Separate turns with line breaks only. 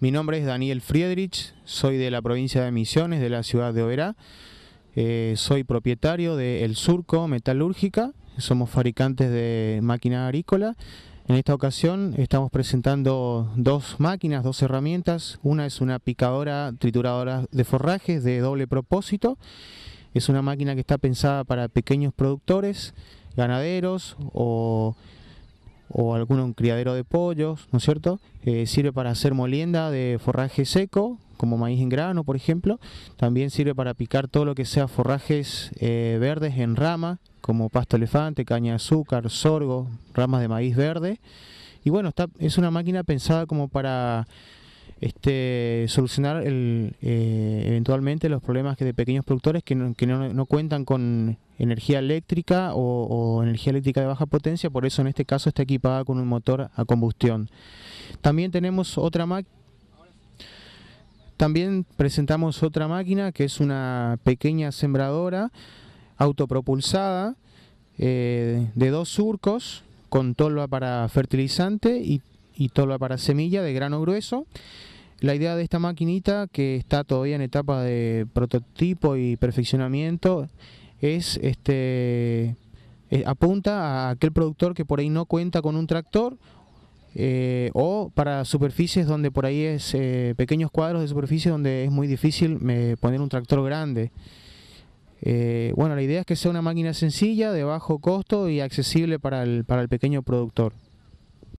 Mi nombre es Daniel Friedrich, soy de la provincia de Misiones, de la ciudad de Oberá. Eh, soy propietario de El Surco Metalúrgica, somos fabricantes de máquina agrícola. En esta ocasión estamos presentando dos máquinas, dos herramientas. Una es una picadora trituradora de forrajes de doble propósito. Es una máquina que está pensada para pequeños productores, ganaderos o o algún criadero de pollos, ¿no es cierto? Eh, sirve para hacer molienda de forraje seco, como maíz en grano, por ejemplo. También sirve para picar todo lo que sea forrajes eh, verdes en rama, como pasto elefante, caña de azúcar, sorgo, ramas de maíz verde. Y bueno, es una máquina pensada como para este, solucionar eh, eventualmente los problemas de pequeños productores que no, cuentan con energía eléctrica o, energía eléctrica de baja potencia, por eso en este caso está equipada con un motor a combustión. También tenemos otra máquina. También presentamos otra máquina que es una pequeña sembradora autopropulsada eh, de dos surcos con tolva para fertilizante y, y tolva para semilla de grano grueso. La idea de esta maquinita, que está todavía en etapa de prototipo y perfeccionamiento, es este eh, apunta a aquel productor que por ahí no cuenta con un tractor eh, o para superficies donde por ahí es eh, pequeños cuadros de superficie donde es muy difícil poner un tractor grande. bueno, la idea es que sea una máquina sencilla, de bajo costo y accesible para el, para el pequeño productor.